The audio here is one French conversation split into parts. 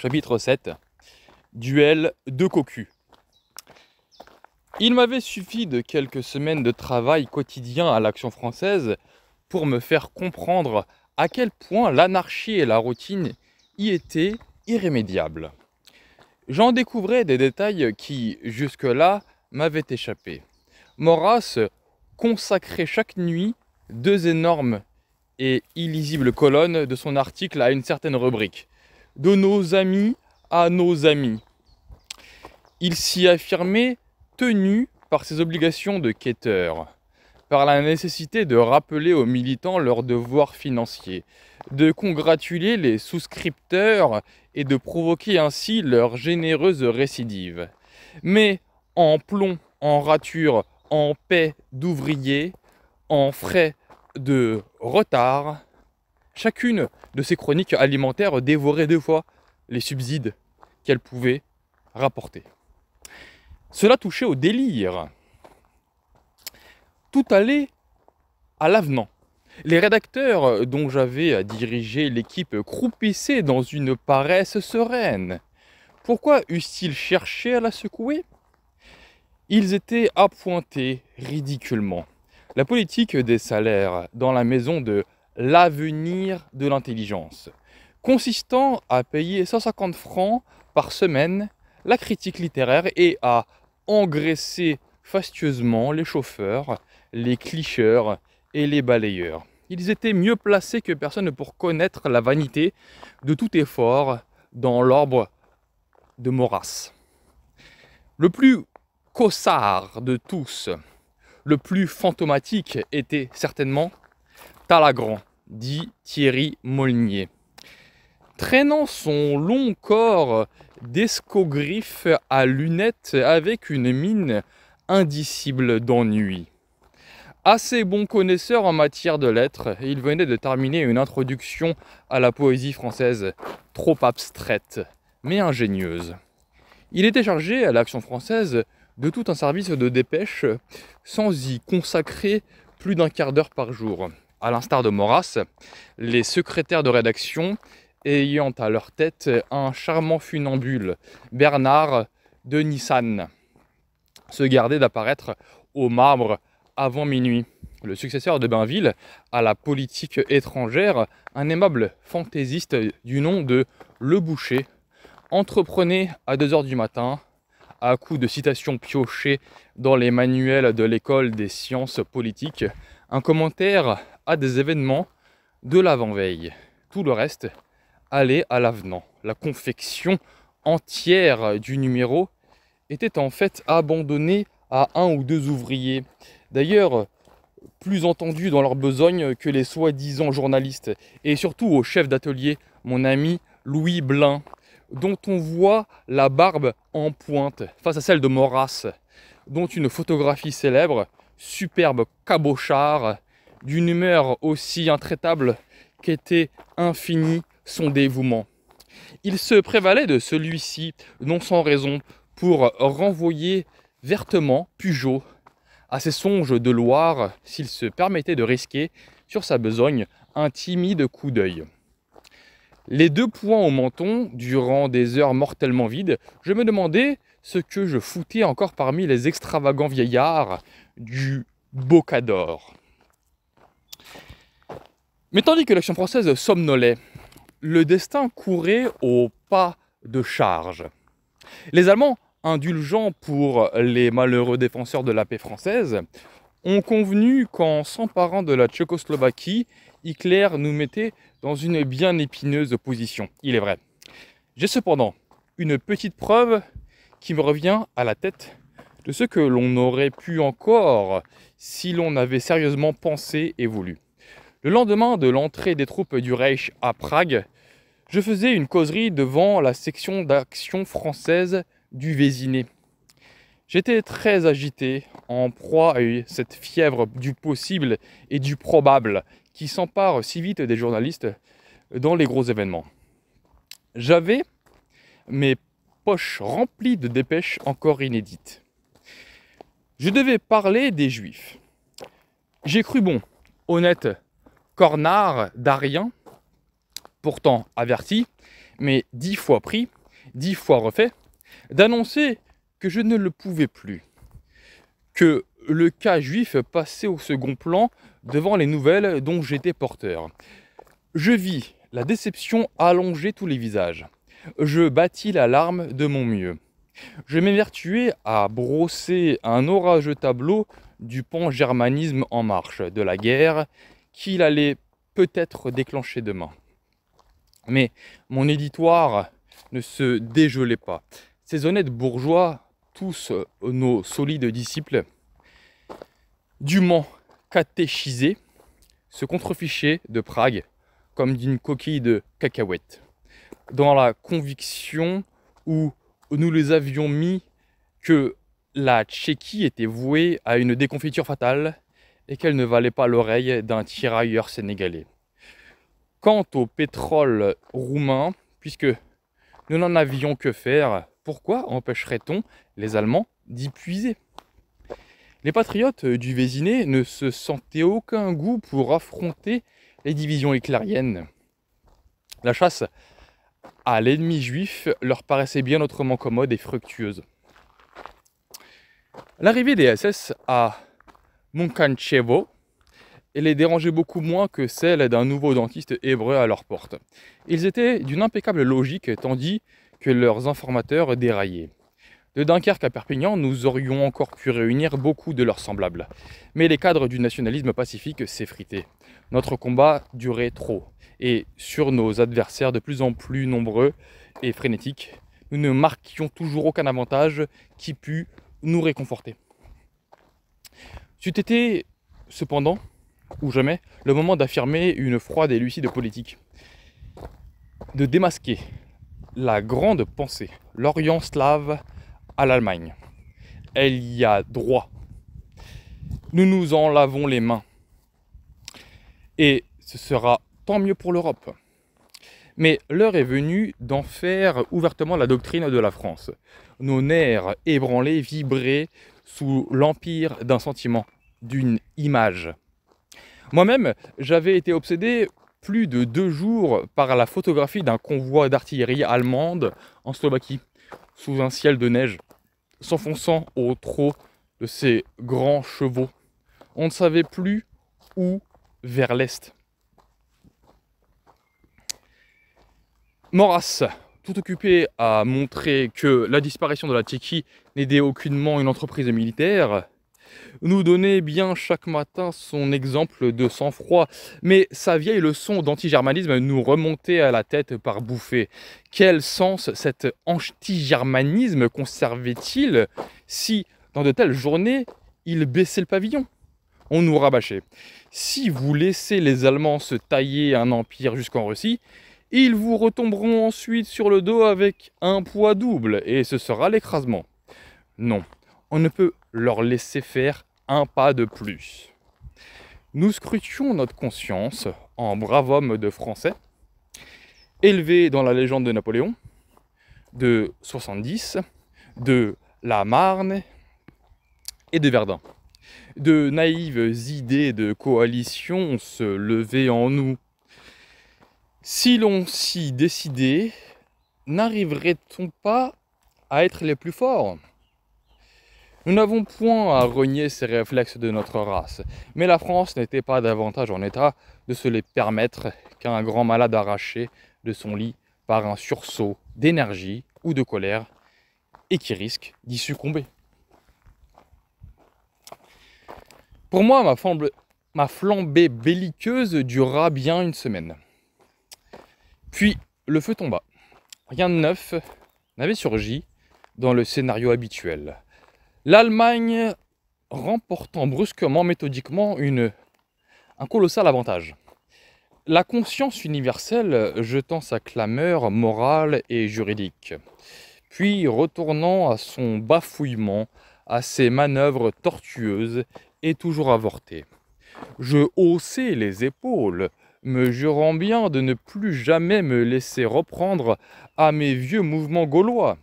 chapitre 7, duel de cocu. Il m'avait suffi de quelques semaines de travail quotidien à l'action française pour me faire comprendre à quel point l'anarchie et la routine y étaient irrémédiables. J'en découvrais des détails qui, jusque-là, m'avaient échappé. Maurras consacrait chaque nuit deux énormes et illisibles colonnes de son article à une certaine rubrique de nos amis à nos amis. Il s'y affirmait tenu par ses obligations de quêteur, par la nécessité de rappeler aux militants leurs devoirs financiers, de congratuler les souscripteurs et de provoquer ainsi leur généreuse récidive. Mais en plomb, en rature, en paix d'ouvriers, en frais de retard, chacune de ces chroniques alimentaires dévorait deux fois les subsides qu'elle pouvait rapporter. Cela touchait au délire. Tout allait à l'avenant. Les rédacteurs dont j'avais dirigé l'équipe croupissaient dans une paresse sereine. Pourquoi eussent-ils cherché à la secouer Ils étaient appointés ridiculement. La politique des salaires dans la maison de l'avenir de l'intelligence, consistant à payer 150 francs par semaine la critique littéraire et à engraisser fastueusement les chauffeurs, les clicheurs et les balayeurs. Ils étaient mieux placés que personne pour connaître la vanité de tout effort dans l'ordre de Maurras. Le plus caussard de tous, le plus fantomatique était certainement « Talagrand » dit Thierry Molnier. Traînant son long corps d'escogriffe à lunettes avec une mine indicible d'ennui. Assez bon connaisseur en matière de lettres, il venait de terminer une introduction à la poésie française, trop abstraite, mais ingénieuse. Il était chargé à l'Action française de tout un service de dépêche sans y consacrer plus d'un quart d'heure par jour à l'instar de Maurras, les secrétaires de rédaction ayant à leur tête un charmant funambule, Bernard de Nissan, se gardait d'apparaître au marbre avant minuit. Le successeur de Bainville à la politique étrangère, un aimable fantaisiste du nom de Le Boucher, entreprenait à 2h du matin, à coups de citations piochées dans les manuels de l'école des sciences politiques, un commentaire à des événements de l'avant-veille. Tout le reste, allait à l'avenant. La confection entière du numéro était en fait abandonnée à un ou deux ouvriers. D'ailleurs, plus entendus dans leur besogne que les soi-disant journalistes, et surtout au chef d'atelier, mon ami Louis Blin, dont on voit la barbe en pointe face à celle de moras dont une photographie célèbre superbe cabochard d'une humeur aussi intraitable qu'était infini son dévouement. Il se prévalait de celui-ci, non sans raison, pour renvoyer vertement Pujot à ses songes de Loire s'il se permettait de risquer, sur sa besogne, un timide coup d'œil. Les deux poings au menton, durant des heures mortellement vides, je me demandais ce que je foutais encore parmi les extravagants vieillards du Bocador. Mais tandis que l'action française somnolait, le destin courait au pas de charge. Les Allemands, indulgents pour les malheureux défenseurs de la paix française, ont convenu qu'en s'emparant de la Tchécoslovaquie, Hitler nous mettait dans une bien épineuse position. Il est vrai. J'ai cependant une petite preuve qui me revient à la tête de ce que l'on aurait pu encore si l'on avait sérieusement pensé et voulu. Le lendemain de l'entrée des troupes du Reich à Prague, je faisais une causerie devant la section d'action française du Vésiné. J'étais très agité, en proie à cette fièvre du possible et du probable qui s'empare si vite des journalistes dans les gros événements. J'avais mes poche remplie de dépêches encore inédites. Je devais parler des Juifs. J'ai cru bon, honnête, cornard d'Arien, pourtant averti, mais dix fois pris, dix fois refait, d'annoncer que je ne le pouvais plus, que le cas juif passait au second plan devant les nouvelles dont j'étais porteur. Je vis la déception allonger tous les visages je bâtis la larme de mon mieux. Je m'évertuais à brosser un orageux tableau du pan-germanisme en marche, de la guerre, qu'il allait peut-être déclencher demain. Mais mon éditoire ne se dégelait pas. Ces honnêtes bourgeois, tous nos solides disciples, dûment catéchisés, se contrefichaient de Prague comme d'une coquille de cacahuètes dans la conviction où nous les avions mis que la Tchéquie était vouée à une déconfiture fatale et qu'elle ne valait pas l'oreille d'un tirailleur sénégalais. Quant au pétrole roumain, puisque nous n'en avions que faire, pourquoi empêcherait-on les Allemands d'y puiser Les patriotes du Vésiné ne se sentaient aucun goût pour affronter les divisions éclairiennes. La chasse à l'ennemi juif leur paraissait bien autrement commode et fructueuse. L'arrivée des SS à Munkanchevo les dérangeait beaucoup moins que celle d'un nouveau dentiste hébreu à leur porte. Ils étaient d'une impeccable logique, tandis que leurs informateurs déraillaient. De Dunkerque à Perpignan, nous aurions encore pu réunir beaucoup de leurs semblables. Mais les cadres du nationalisme pacifique s'effritaient. Notre combat durait trop. Et sur nos adversaires de plus en plus nombreux et frénétiques, nous ne marquions toujours aucun avantage qui pût nous réconforter. C'eût été, cependant, ou jamais, le moment d'affirmer une froide et lucide politique. De démasquer la grande pensée, l'Orient slave, l'Allemagne. Elle y a droit. Nous nous en lavons les mains. Et ce sera tant mieux pour l'Europe. Mais l'heure est venue d'en faire ouvertement la doctrine de la France. Nos nerfs ébranlés vibraient sous l'empire d'un sentiment, d'une image. Moi-même, j'avais été obsédé plus de deux jours par la photographie d'un convoi d'artillerie allemande en Slovaquie, sous un ciel de neige s'enfonçant au trot de ses grands chevaux. On ne savait plus où vers l'est. Moras, tout occupé à montrer que la disparition de la Tiki n'aidait aucunement une entreprise militaire, nous donnait bien chaque matin son exemple de sang-froid, mais sa vieille leçon d'antigermanisme nous remontait à la tête par bouffée. Quel sens cet antigermanisme conservait-il si, dans de telles journées, il baissait le pavillon on nous rabâchait. Si vous laissez les Allemands se tailler un empire jusqu'en Russie, ils vous retomberont ensuite sur le dos avec un poids double, et ce sera l'écrasement. Non, on ne peut leur laisser faire un pas de plus. Nous scrutions notre conscience en brave homme de français, élevé dans la légende de Napoléon, de 70, de la Marne et de Verdun. De naïves idées de coalition se levaient en nous. Si l'on s'y décidait, n'arriverait-on pas à être les plus forts nous n'avons point à renier ces réflexes de notre race, mais la France n'était pas davantage en état de se les permettre qu'un grand malade arraché de son lit par un sursaut d'énergie ou de colère et qui risque d'y succomber. Pour moi, ma, ma flambée belliqueuse dura bien une semaine. Puis le feu tomba. Rien de neuf n'avait surgi dans le scénario habituel. L'Allemagne remportant brusquement, méthodiquement, une, un colossal avantage. La conscience universelle jetant sa clameur morale et juridique, puis retournant à son bafouillement, à ses manœuvres tortueuses et toujours avortées. Je haussai les épaules, me jurant bien de ne plus jamais me laisser reprendre à mes vieux mouvements gaulois.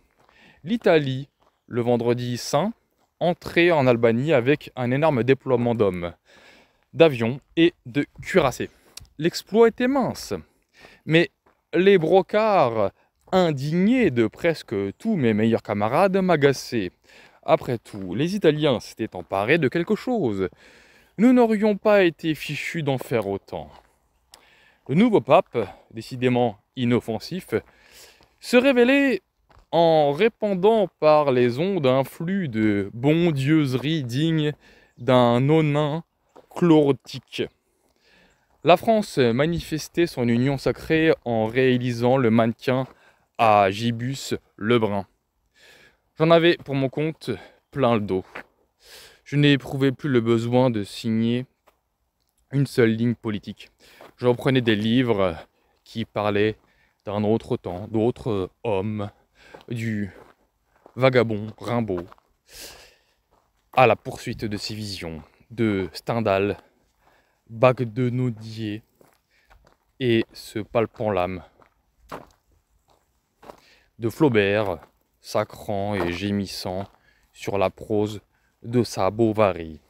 L'Italie, le vendredi saint, entré en Albanie avec un énorme déploiement d'hommes, d'avions et de cuirassés. L'exploit était mince, mais les brocards, indignés de presque tous mes meilleurs camarades, m'agaçaient. Après tout, les Italiens s'étaient emparés de quelque chose. Nous n'aurions pas été fichus d'en faire autant. Le nouveau pape, décidément inoffensif, se révélait en répandant par les ondes un flux de bondieuserie digne d'un nonain chlorotique. La France manifestait son union sacrée en réalisant le mannequin à Gibus Lebrun. J'en avais pour mon compte plein le dos. Je n'éprouvais plus le besoin de signer une seule ligne politique. Je reprenais des livres qui parlaient d'un autre temps, d'autres hommes, du vagabond Rimbaud à la poursuite de ses visions de Stendhal, de Naudier et ce palpant l'âme de Flaubert, sacrant et gémissant sur la prose de sa Bovary.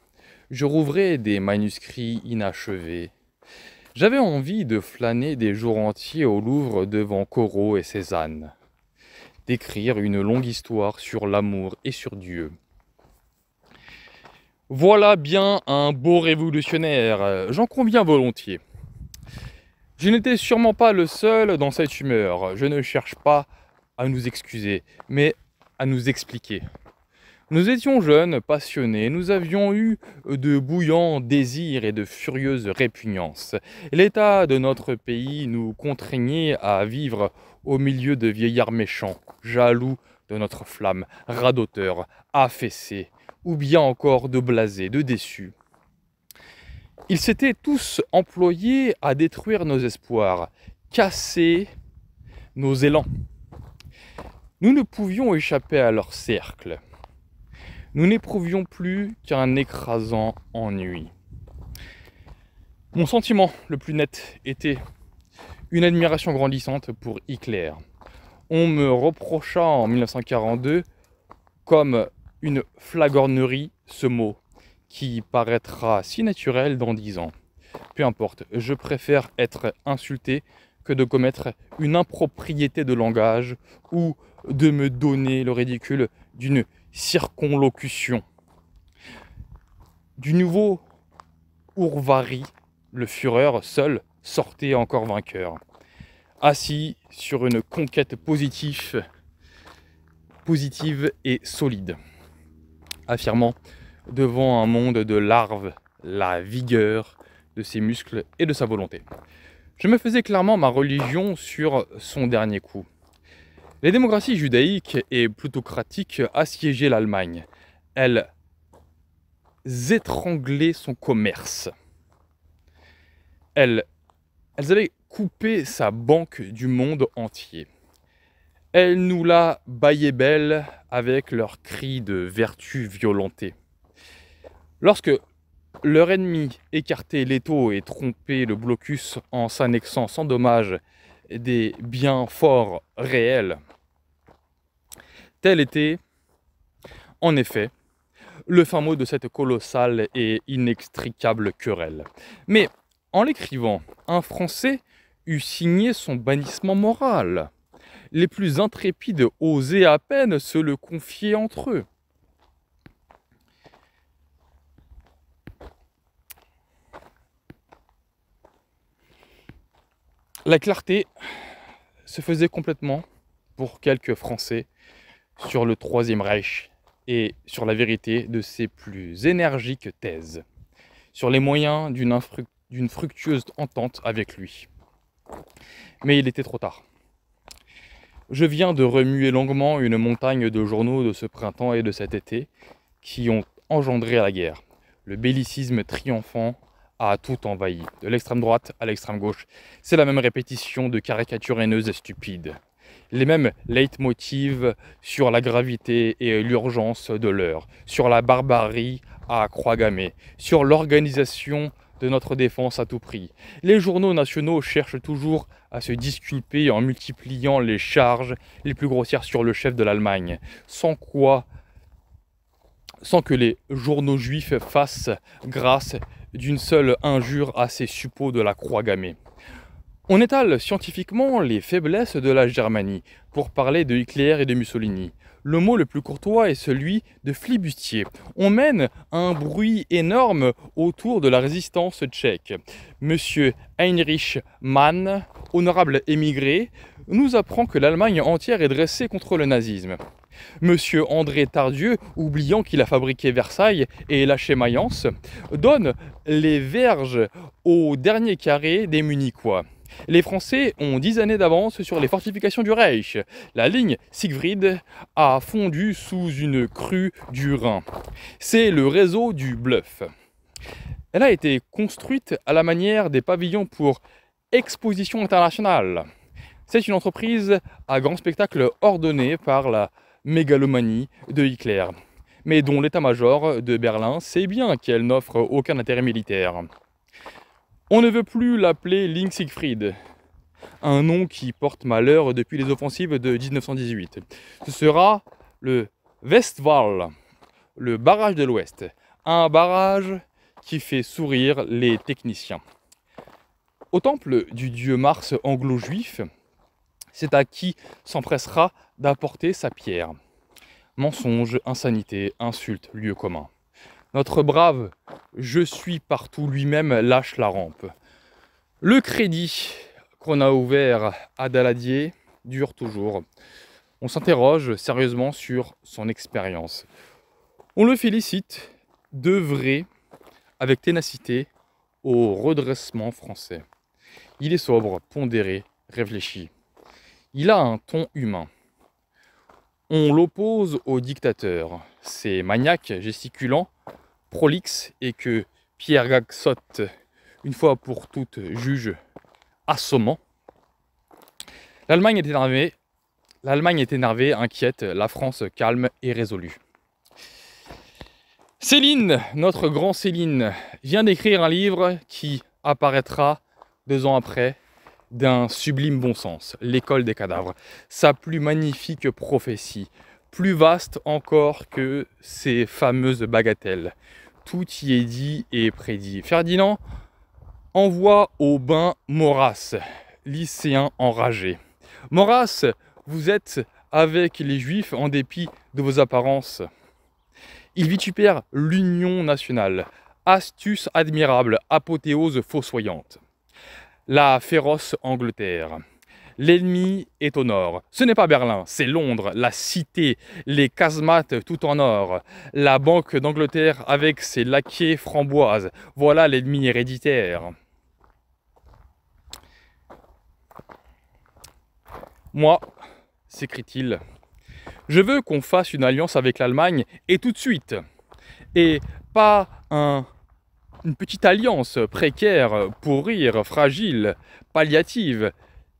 Je rouvrais des manuscrits inachevés. J'avais envie de flâner des jours entiers au Louvre devant Corot et Cézanne d'écrire une longue histoire sur l'amour et sur Dieu. Voilà bien un beau révolutionnaire, j'en conviens volontiers. Je n'étais sûrement pas le seul dans cette humeur, je ne cherche pas à nous excuser, mais à nous expliquer. Nous étions jeunes, passionnés, nous avions eu de bouillants désirs et de furieuses répugnances. L'état de notre pays nous contraignait à vivre au milieu de vieillards méchants, jaloux de notre flamme, radoteurs, affaissés, ou bien encore de blasés, de déçus. Ils s'étaient tous employés à détruire nos espoirs, casser nos élans. Nous ne pouvions échapper à leur cercle. Nous n'éprouvions plus qu'un écrasant ennui. Mon sentiment le plus net était une admiration grandissante pour Hitler. On me reprocha en 1942 comme une flagornerie ce mot, qui paraîtra si naturel dans dix ans. Peu importe, je préfère être insulté que de commettre une impropriété de langage ou de me donner le ridicule d'une circonlocution. Du nouveau Urvari, le Führer seul sortait encore vainqueur. Assis sur une conquête positive, positive et solide, affirmant devant un monde de larves la vigueur de ses muscles et de sa volonté. Je me faisais clairement ma religion sur son dernier coup. Les démocraties judaïques et plutocratiques assiégeaient l'Allemagne. Elles étranglaient son commerce. Elles elles allaient couper sa banque du monde entier. Elles nous la baillaient belle avec leurs cris de vertu violentée. Lorsque leur ennemi écartait l'étau et trompait le blocus en s'annexant sans dommage des biens forts réels, tel était, en effet, le fin mot de cette colossale et inextricable querelle. Mais en l'écrivant, un Français eût signé son bannissement moral. Les plus intrépides osaient à peine se le confier entre eux. La clarté se faisait complètement pour quelques Français sur le Troisième Reich et sur la vérité de ses plus énergiques thèses, sur les moyens d'une infructueuse d'une fructueuse entente avec lui. Mais il était trop tard. Je viens de remuer longuement une montagne de journaux de ce printemps et de cet été qui ont engendré la guerre. Le bellicisme triomphant a tout envahi, de l'extrême droite à l'extrême gauche. C'est la même répétition de caricatures haineuses et stupides. Les mêmes leitmotivs sur la gravité et l'urgence de l'heure, sur la barbarie à croix gamée, sur l'organisation de notre défense à tout prix. Les journaux nationaux cherchent toujours à se disculper en multipliant les charges les plus grossières sur le chef de l'Allemagne, sans quoi sans que les journaux juifs fassent grâce d'une seule injure à ces suppôts de la croix gammée. On étale scientifiquement les faiblesses de la Germanie pour parler de Hitler et de Mussolini le mot le plus courtois est celui de flibustier. On mène un bruit énorme autour de la résistance tchèque. Monsieur Heinrich Mann, honorable émigré, nous apprend que l'Allemagne entière est dressée contre le nazisme. Monsieur André Tardieu, oubliant qu'il a fabriqué Versailles et lâché Mayence, donne les verges au dernier carré des Munichois les Français ont dix années d'avance sur les fortifications du Reich. La ligne Siegfried a fondu sous une crue du Rhin. C'est le réseau du bluff. Elle a été construite à la manière des pavillons pour exposition internationale. C'est une entreprise à grand spectacle ordonnée par la mégalomanie de Hitler, mais dont l'état-major de Berlin sait bien qu'elle n'offre aucun intérêt militaire. On ne veut plus l'appeler Link Siegfried, un nom qui porte malheur depuis les offensives de 1918. Ce sera le Westwall, le barrage de l'Ouest, un barrage qui fait sourire les techniciens. Au temple du dieu Mars anglo-juif, c'est à qui s'empressera d'apporter sa pierre. Mensonge, insanité, insulte, lieu commun. Notre brave Je suis partout lui-même lâche la rampe. Le crédit qu'on a ouvert à Daladier dure toujours. On s'interroge sérieusement sur son expérience. On le félicite d'œuvrer avec ténacité au redressement français. Il est sobre, pondéré, réfléchi. Il a un ton humain. On l'oppose au dictateur, ses maniaques gesticulants prolixe et que Pierre Gaxotte, une fois pour toutes, juge assommant. L'Allemagne est énervée, l'Allemagne est énervée, inquiète, la France calme et résolue. Céline, notre grand Céline, vient d'écrire un livre qui apparaîtra deux ans après d'un sublime bon sens, L'école des cadavres, sa plus magnifique prophétie, plus vaste encore que ses fameuses bagatelles, tout y est dit et prédit. Ferdinand envoie au bain Maurras, lycéen enragé. Maurras, vous êtes avec les juifs en dépit de vos apparences. Il vitupère l'Union nationale, astuce admirable, apothéose fossoyante. La féroce Angleterre, L'ennemi est au nord. Ce n'est pas Berlin, c'est Londres, la cité, les casemates tout en or, la Banque d'Angleterre avec ses laquais framboises. Voilà l'ennemi héréditaire. Moi, sécrie il je veux qu'on fasse une alliance avec l'Allemagne et tout de suite. Et pas une petite alliance précaire, pourrir, fragile, palliative,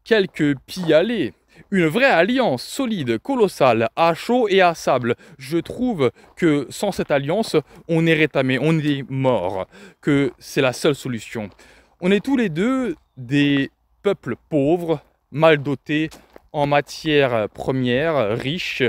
quelques pis aller. Une vraie alliance solide, colossale, à chaud et à sable. Je trouve que sans cette alliance, on est rétamé, on est mort, que c'est la seule solution. On est tous les deux des peuples pauvres, mal dotés en matière première, riches,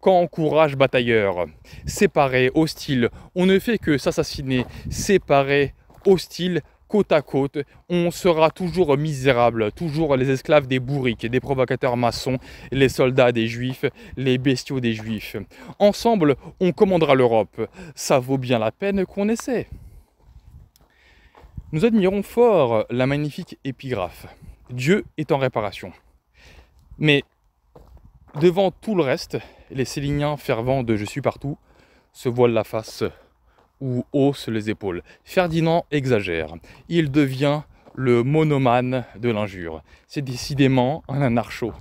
quand courage batailleur. Séparés, hostiles, on ne fait que s'assassiner, séparés, hostiles, côte à côte, on sera toujours misérable, toujours les esclaves des bourriques, des provocateurs maçons, les soldats des juifs, les bestiaux des juifs. Ensemble, on commandera l'Europe. Ça vaut bien la peine qu'on essaie. Nous admirons fort la magnifique épigraphe. Dieu est en réparation. Mais devant tout le reste, les Céliniens fervents de Je suis partout se voilent la face ou hausse les épaules. Ferdinand exagère. Il devient le monomane de l'injure. C'est décidément un anarcho.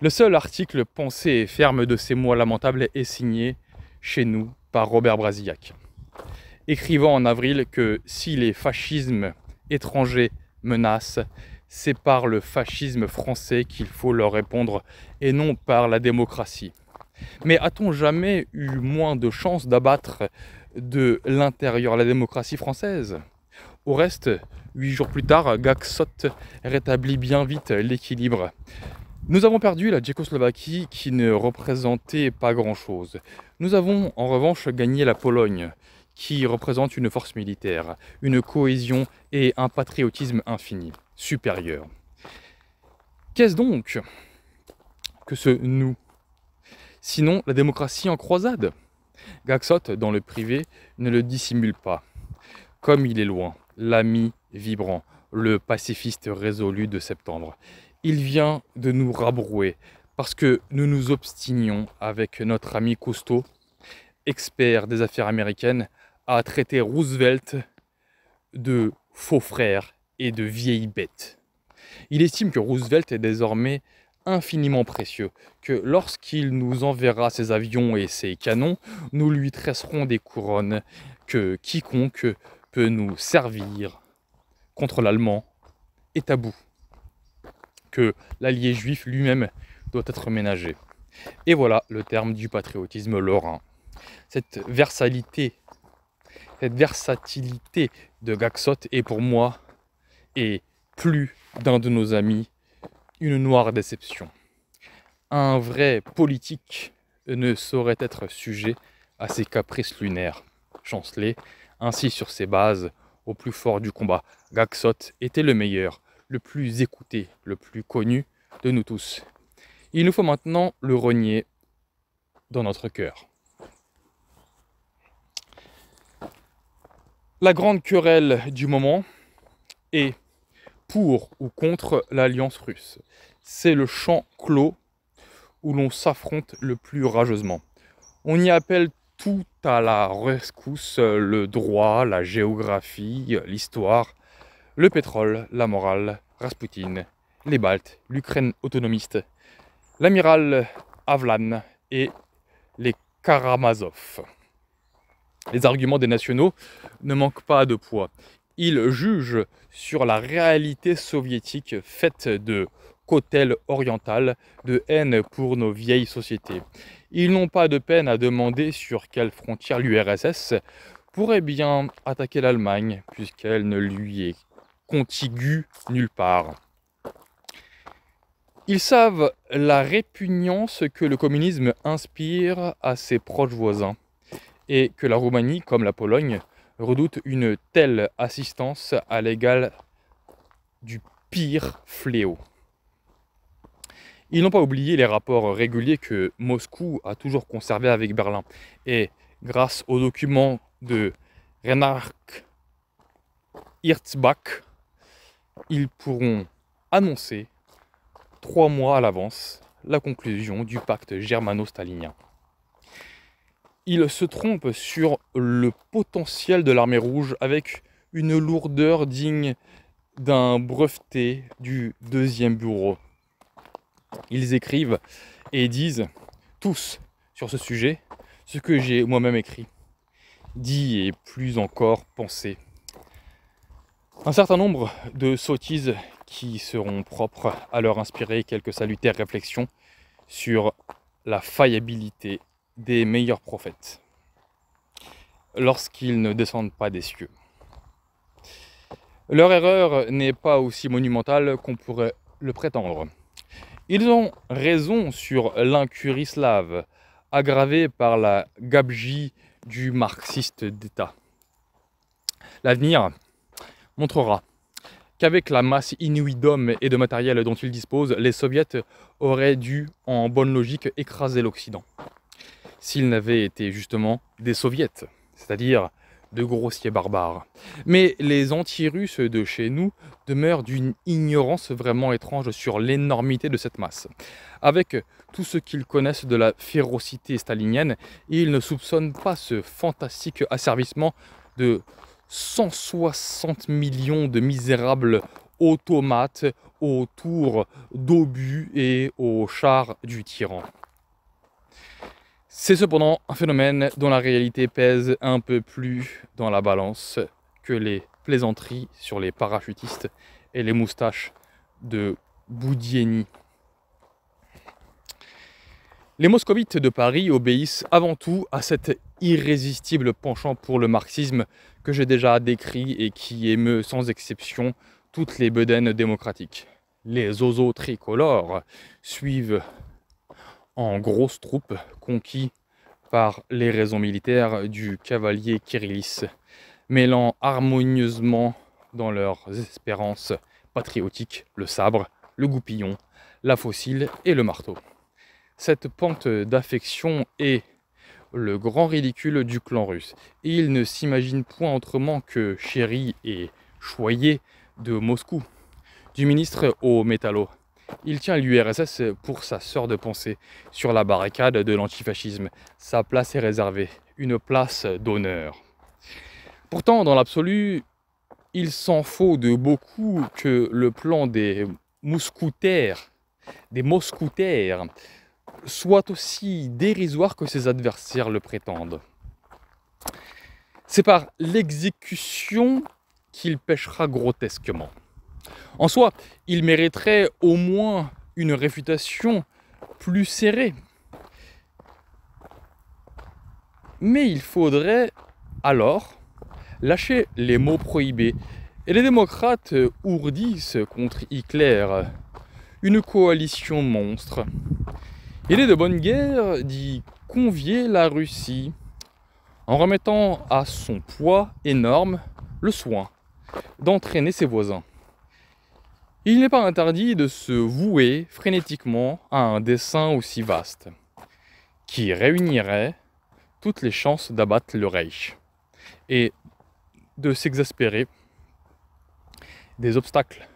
Le seul article pensé et ferme de ces mots lamentables est signé chez nous par Robert Brasillac, écrivant en avril que si les fascismes étrangers menacent, c'est par le fascisme français qu'il faut leur répondre et non par la démocratie. Mais a-t-on jamais eu moins de chances d'abattre de l'intérieur, à la démocratie française. Au reste, huit jours plus tard, Gaxot rétablit bien vite l'équilibre. Nous avons perdu la Tchécoslovaquie qui ne représentait pas grand-chose. Nous avons en revanche gagné la Pologne qui représente une force militaire, une cohésion et un patriotisme infini, supérieur. Qu'est-ce donc que ce nous Sinon la démocratie en croisade Gaxot, dans le privé, ne le dissimule pas. Comme il est loin, l'ami vibrant, le pacifiste résolu de septembre. Il vient de nous rabrouer parce que nous nous obstinions avec notre ami Cousteau, expert des affaires américaines, à traiter Roosevelt de faux frère et de vieille bête. Il estime que Roosevelt est désormais infiniment précieux, que lorsqu'il nous enverra ses avions et ses canons, nous lui tresserons des couronnes que quiconque peut nous servir contre l'allemand est à bout, que l'allié juif lui-même doit être ménagé. Et voilà le terme du patriotisme lorrain. Cette versalité, cette versatilité de Gaxot est pour moi et plus d'un de nos amis une noire déception. Un vrai politique ne saurait être sujet à ses caprices lunaires. Chancelé, ainsi sur ses bases, au plus fort du combat, Gaxot était le meilleur, le plus écouté, le plus connu de nous tous. Il nous faut maintenant le renier dans notre cœur. La grande querelle du moment est pour ou contre l'alliance russe. C'est le champ clos où l'on s'affronte le plus rageusement. On y appelle tout à la rescousse le droit, la géographie, l'histoire, le pétrole, la morale, Raspoutine, les Baltes, l'Ukraine autonomiste, l'amiral Avlan et les Karamazov. Les arguments des nationaux ne manquent pas de poids. Ils jugent sur la réalité soviétique faite de cautèle orientales, de haine pour nos vieilles sociétés. Ils n'ont pas de peine à demander sur quelle frontière l'URSS pourrait bien attaquer l'Allemagne, puisqu'elle ne lui est contiguë nulle part. Ils savent la répugnance que le communisme inspire à ses proches voisins, et que la Roumanie, comme la Pologne, redoute une telle assistance à l'égal du pire fléau. Ils n'ont pas oublié les rapports réguliers que Moscou a toujours conservés avec Berlin. Et grâce aux documents de Renark Hirtzbach, ils pourront annoncer trois mois à l'avance la conclusion du pacte germano-stalinien. Ils se trompe sur le potentiel de l'armée rouge avec une lourdeur digne d'un breveté du deuxième bureau. Ils écrivent et disent tous sur ce sujet ce que j'ai moi-même écrit, dit et plus encore pensé. Un certain nombre de sottises qui seront propres à leur inspirer quelques salutaires réflexions sur la faillibilité des meilleurs prophètes lorsqu'ils ne descendent pas des cieux. Leur erreur n'est pas aussi monumentale qu'on pourrait le prétendre. Ils ont raison sur l'incurie slave, aggravée par la gabegie du marxiste d'État. L'avenir montrera qu'avec la masse inouïe d'hommes et de matériel dont ils disposent, les soviets auraient dû, en bonne logique, écraser l'Occident s'ils n'avaient été justement des soviets, c'est-à-dire de grossiers barbares. Mais les anti-russes de chez nous demeurent d'une ignorance vraiment étrange sur l'énormité de cette masse. Avec tout ce qu'ils connaissent de la férocité stalinienne, ils ne soupçonnent pas ce fantastique asservissement de 160 millions de misérables automates autour d'obus et aux chars du tyran. C'est cependant un phénomène dont la réalité pèse un peu plus dans la balance que les plaisanteries sur les parachutistes et les moustaches de Boudieni. Les moscovites de Paris obéissent avant tout à cet irrésistible penchant pour le marxisme que j'ai déjà décrit et qui émeut sans exception toutes les bedaines démocratiques. Les oiseaux tricolores suivent en grosse troupes, conquis par les raisons militaires du cavalier Kirillis, mêlant harmonieusement dans leurs espérances patriotiques le sabre, le goupillon, la fossile et le marteau. Cette pente d'affection est le grand ridicule du clan russe. Et il ne s'imagine point autrement que chéri et choyé de Moscou, du ministre au métallo, il tient l'URSS pour sa sœur de pensée sur la barricade de l'antifascisme. Sa place est réservée, une place d'honneur. Pourtant, dans l'absolu, il s'en faut de beaucoup que le plan des mousquetaires, des soit aussi dérisoire que ses adversaires le prétendent. C'est par l'exécution qu'il pêchera grotesquement. En soi, il mériterait au moins une réfutation plus serrée. Mais il faudrait alors lâcher les mots prohibés. Et les démocrates ourdissent contre Hitler une coalition monstre. Il est de bonne guerre d'y convier la Russie en remettant à son poids énorme le soin d'entraîner ses voisins. Il n'est pas interdit de se vouer frénétiquement à un dessein aussi vaste, qui réunirait toutes les chances d'abattre le Reich, et de s'exaspérer des obstacles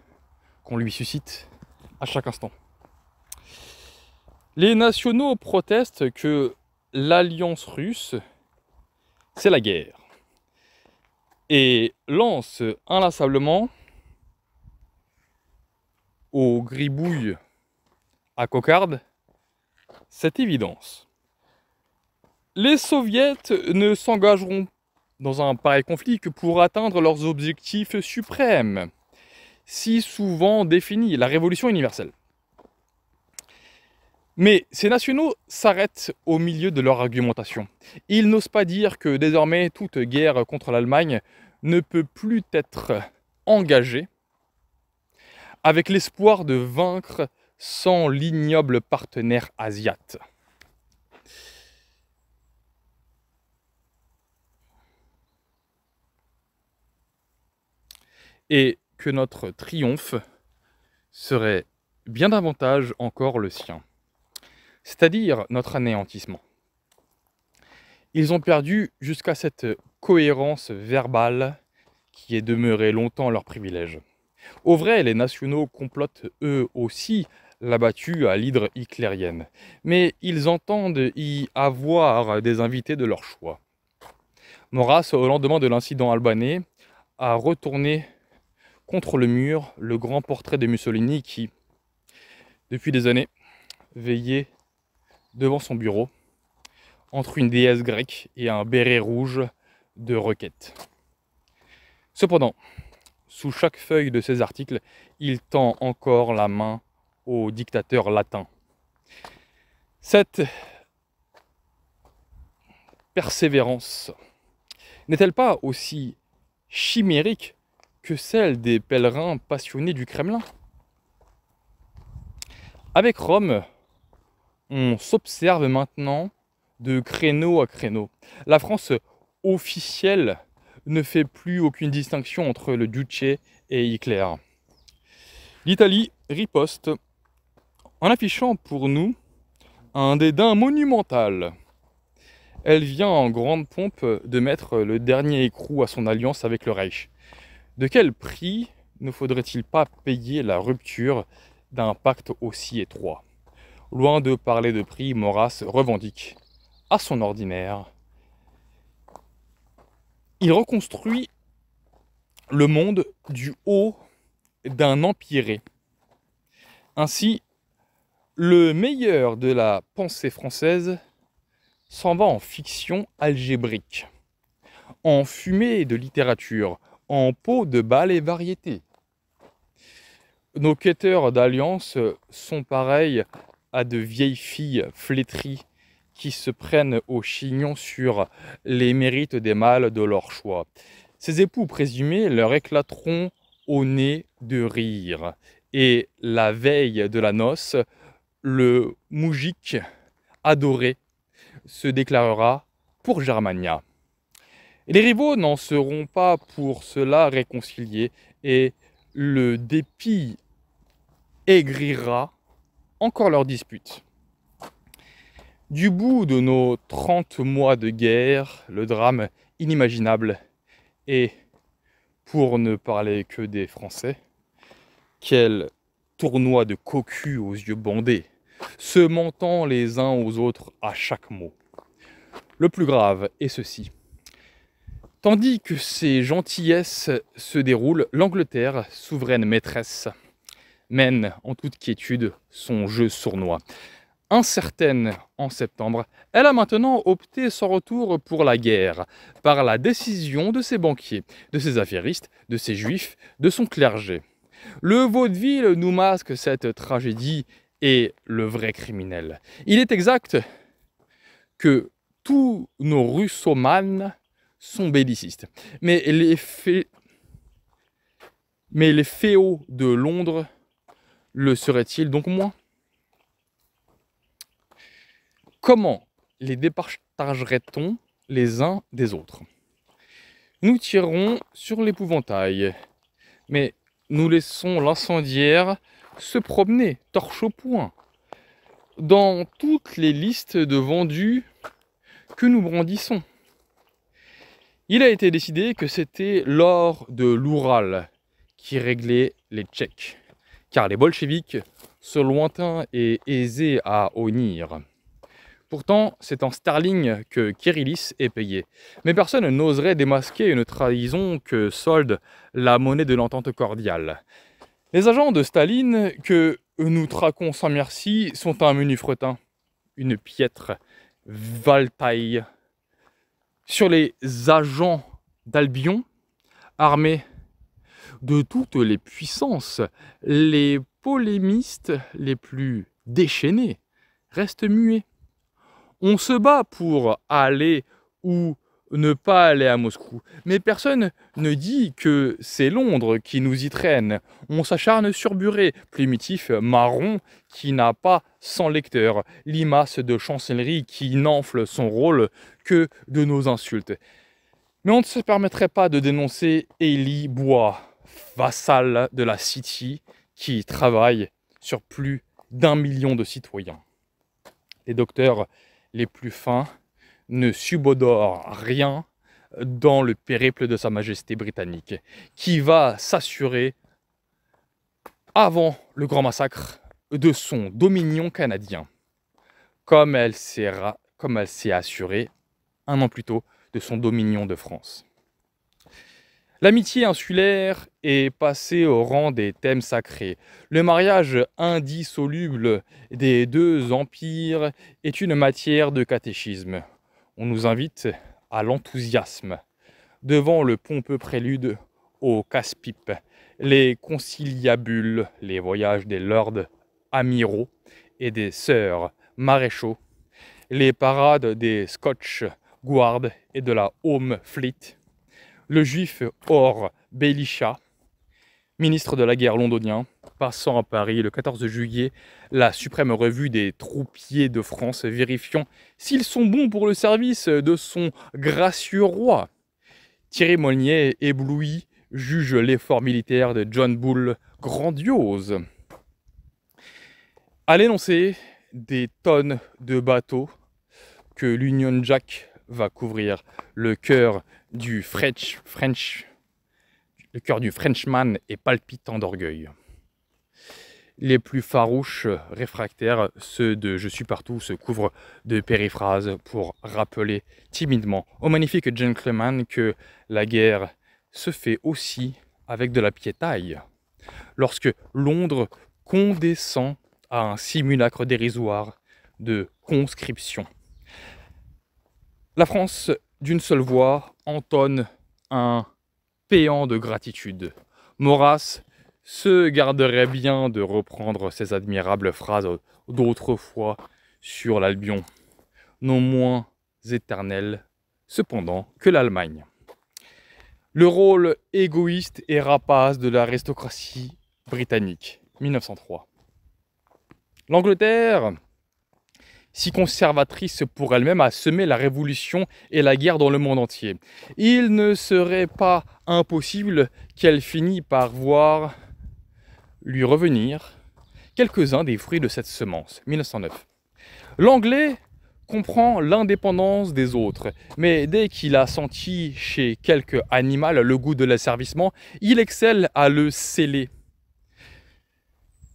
qu'on lui suscite à chaque instant. Les nationaux protestent que l'alliance russe, c'est la guerre, et lancent inlassablement aux à cocarde cette évidence. Les soviets ne s'engageront dans un pareil conflit que pour atteindre leurs objectifs suprêmes, si souvent définis, la révolution universelle. Mais ces nationaux s'arrêtent au milieu de leur argumentation. Ils n'osent pas dire que désormais toute guerre contre l'Allemagne ne peut plus être engagée avec l'espoir de vaincre sans l'ignoble partenaire asiate. Et que notre triomphe serait bien davantage encore le sien, c'est-à-dire notre anéantissement. Ils ont perdu jusqu'à cette cohérence verbale qui est demeurée longtemps leur privilège. Au vrai, les nationaux complotent eux aussi la battue à l'hydre hitlérienne, mais ils entendent y avoir des invités de leur choix. Moras, au lendemain de l'incident albanais, a retourné contre le mur le grand portrait de Mussolini qui, depuis des années, veillait devant son bureau entre une déesse grecque et un béret rouge de requête. Cependant, sous chaque feuille de ses articles, il tend encore la main au dictateur latin. Cette persévérance n'est-elle pas aussi chimérique que celle des pèlerins passionnés du Kremlin Avec Rome, on s'observe maintenant de créneau à créneau. La France officielle ne fait plus aucune distinction entre le Duce et Hitler. L'Italie riposte en affichant pour nous un dédain monumental. Elle vient en grande pompe de mettre le dernier écrou à son alliance avec le Reich. De quel prix ne faudrait-il pas payer la rupture d'un pacte aussi étroit Loin de parler de prix, Maurras revendique, à son ordinaire, il reconstruit le monde du haut d'un empiré. Ainsi, le meilleur de la pensée française s'en va en fiction algébrique, en fumée de littérature, en peau de balles et variété. Nos quêteurs d'alliance sont pareils à de vieilles filles flétries qui se prennent au chignon sur les mérites des mâles de leur choix. Ces époux présumés leur éclateront au nez de rire. Et la veille de la noce, le moujik adoré se déclarera pour Germania. les rivaux n'en seront pas pour cela réconciliés et le dépit aigrira encore leur dispute. Du bout de nos trente mois de guerre, le drame inimaginable et, pour ne parler que des Français, quel tournoi de cocu aux yeux bandés, se mentant les uns aux autres à chaque mot. Le plus grave est ceci. Tandis que ces gentillesses se déroulent, l'Angleterre, souveraine maîtresse, mène en toute quiétude son jeu sournois incertaine en septembre, elle a maintenant opté son retour pour la guerre, par la décision de ses banquiers, de ses affairistes, de ses juifs, de son clergé. Le vaudeville nous masque cette tragédie et le vrai criminel. Il est exact que tous nos russomanes sont bellicistes. Mais les, fé... Mais les de Londres le seraient-ils donc moins Comment les départagerait-on les uns des autres Nous tirerons sur l'épouvantail, mais nous laissons l'incendiaire se promener, torche au point, dans toutes les listes de vendus que nous brandissons. Il a été décidé que c'était l'or de l'Oural qui réglait les tchèques, car les bolcheviques, se lointains et aisés à honir. Pourtant, c'est en sterling que Kirillis est payé. Mais personne n'oserait démasquer une trahison que solde la monnaie de l'entente cordiale. Les agents de Staline, que nous traquons sans merci, sont un menu fretin, une piètre valpaille. Sur les agents d'Albion, armés de toutes les puissances, les polémistes les plus déchaînés restent muets. On se bat pour aller ou ne pas aller à Moscou. Mais personne ne dit que c'est Londres qui nous y traîne. On s'acharne sur Buret, primitif marron qui n'a pas 100 lecteurs, limace de chancellerie qui n'enfle son rôle que de nos insultes. Mais on ne se permettrait pas de dénoncer Elie Bois, vassal de la City, qui travaille sur plus d'un million de citoyens. Les docteurs les plus fins ne subodorent rien dans le périple de Sa Majesté britannique, qui va s'assurer, avant le grand massacre, de son dominion canadien, comme elle s'est assurée un an plus tôt de son dominion de France. L'amitié insulaire est passée au rang des thèmes sacrés. Le mariage indissoluble des deux empires est une matière de catéchisme. On nous invite à l'enthousiasme. Devant le pompeux prélude au casse les conciliabules, les voyages des lords amiraux et des sœurs maréchaux, les parades des scotch guards et de la home fleet, le juif Or Belisha, ministre de la guerre londonien, passant à Paris le 14 juillet, la suprême revue des troupiers de France vérifiant s'ils sont bons pour le service de son gracieux roi. Thierry Molnier, ébloui, juge l'effort militaire de John Bull grandiose. À l'énoncé des tonnes de bateaux que l'Union Jack va couvrir le cœur du French, French le cœur du Frenchman est palpitant d'orgueil. Les plus farouches réfractaires, ceux de Je suis partout, se couvrent de périphrases pour rappeler timidement au magnifique gentleman que la guerre se fait aussi avec de la piétaille. Lorsque Londres condescend à un simulacre dérisoire de conscription la France, d'une seule voix, entonne un péant de gratitude. Maurras se garderait bien de reprendre ces admirables phrases d'autrefois sur l'Albion, non moins éternelles cependant que l'Allemagne. Le rôle égoïste et rapace de l'aristocratie britannique, 1903. L'Angleterre, si conservatrice pour elle-même, a semé la révolution et la guerre dans le monde entier. Il ne serait pas impossible qu'elle finisse par voir lui revenir quelques-uns des fruits de cette semence. 1909. L'anglais comprend l'indépendance des autres, mais dès qu'il a senti chez quelque animal le goût de l'asservissement, il excelle à le sceller,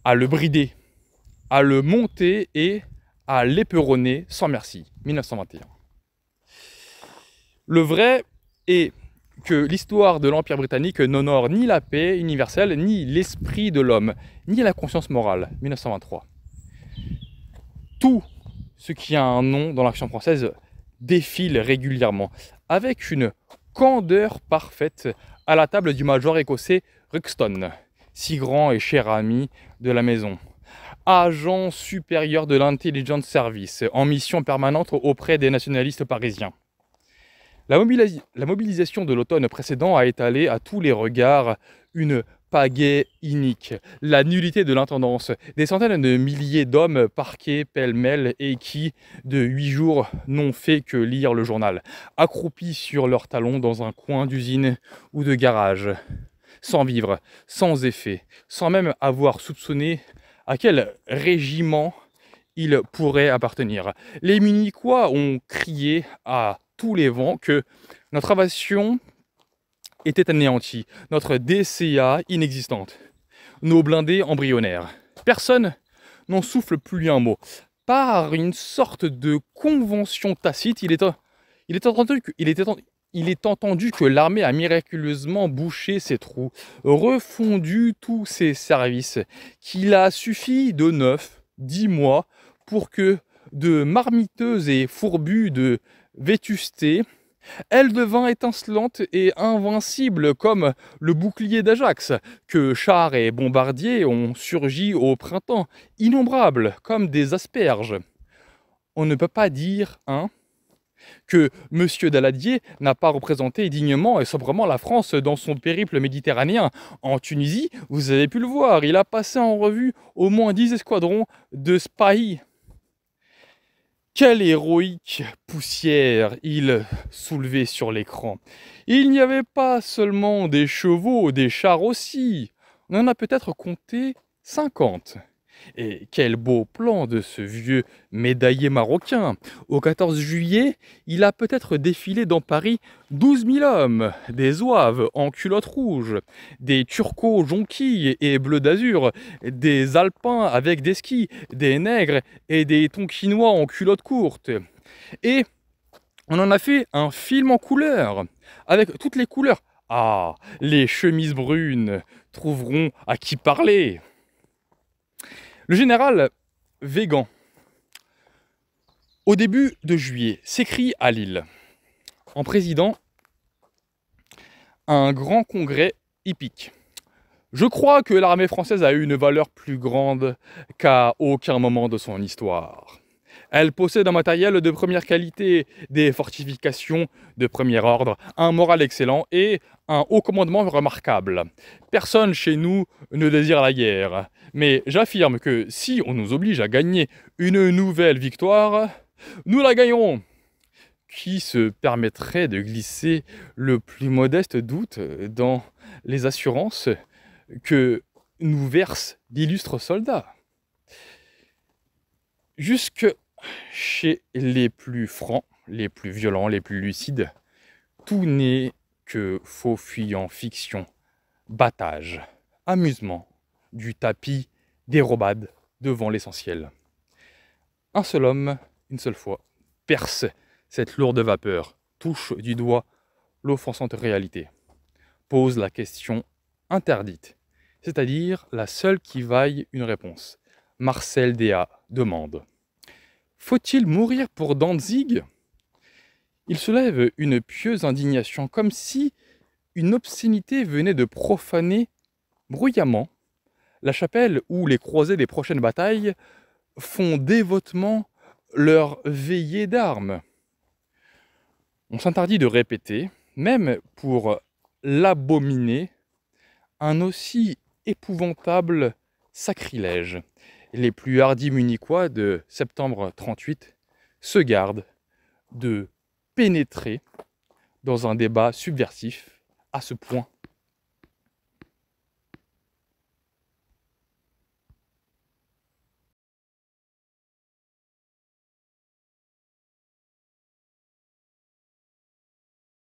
à le brider, à le monter et à l'éperonné sans merci, 1921. Le vrai est que l'histoire de l'Empire britannique n'honore ni la paix universelle, ni l'esprit de l'homme, ni la conscience morale, 1923. Tout ce qui a un nom dans l'action française défile régulièrement, avec une candeur parfaite à la table du major écossais Ruxton, si grand et cher ami de la maison agent supérieur de l'intelligence service, en mission permanente auprès des nationalistes parisiens. La, la mobilisation de l'automne précédent a étalé à tous les regards une pagaie inique, la nullité de l'intendance, des centaines de milliers d'hommes parqués pêle-mêle et qui, de huit jours, n'ont fait que lire le journal, accroupis sur leurs talons dans un coin d'usine ou de garage, sans vivre, sans effet, sans même avoir soupçonné à quel régiment il pourrait appartenir. Les Munichois ont crié à tous les vents que notre invasion était anéantie, notre DCA inexistante, nos blindés embryonnaires. Personne n'en souffle plus un mot. Par une sorte de convention tacite, il est, il est, entendu, il était, il est entendu que l'armée a miraculeusement bouché ses trous, refondu tous ses services, qu'il a suffi de neuf, dix mois pour que de marmiteuses et fourbue de vétusté, elle devint étincelante et invincible comme le bouclier d'Ajax, que chars et bombardiers ont surgi au printemps, innombrables comme des asperges. On ne peut pas dire, hein, que M. Daladier n'a pas représenté dignement et sobrement la France dans son périple méditerranéen. En Tunisie, vous avez pu le voir, il a passé en revue au moins 10 escadrons de spahis. Quelle héroïque poussière il soulevait sur l'écran. Il n'y avait pas seulement des chevaux, des chars aussi. On en a peut-être compté 50. Et quel beau plan de ce vieux médaillé marocain. Au 14 juillet, il a peut-être défilé dans Paris 12 000 hommes, des zouaves en culottes rouges, des turcos jonquilles et bleus d'azur, des alpins avec des skis, des nègres et des tonkinois en culottes courtes. Et on en a fait un film en couleur, avec toutes les couleurs. Ah, les chemises brunes trouveront à qui parler. Le général Végan, au début de juillet, s'écrit à Lille, en président, un grand congrès hippique. Je crois que l'armée française a eu une valeur plus grande qu'à aucun moment de son histoire. Elle possède un matériel de première qualité, des fortifications de premier ordre, un moral excellent et haut commandement remarquable. Personne chez nous ne désire la guerre. Mais j'affirme que si on nous oblige à gagner une nouvelle victoire, nous la gagnerons. Qui se permettrait de glisser le plus modeste doute dans les assurances que nous verse d'illustres soldats Jusque chez les plus francs, les plus violents, les plus lucides, tout n'est que faux fuyant fiction, battage, amusement, du tapis, dérobade devant l'essentiel. Un seul homme, une seule fois, perce cette lourde vapeur, touche du doigt l'offensante réalité, pose la question interdite, c'est-à-dire la seule qui vaille une réponse. Marcel Déa demande Faut-il mourir pour Danzig il se lève une pieuse indignation, comme si une obscénité venait de profaner bruyamment la chapelle où les croisés des prochaines batailles font dévotement leur veillée d'armes. On s'interdit de répéter, même pour l'abominer, un aussi épouvantable sacrilège. Les plus hardis municois de septembre 38 se gardent de pénétrer dans un débat subversif à ce point.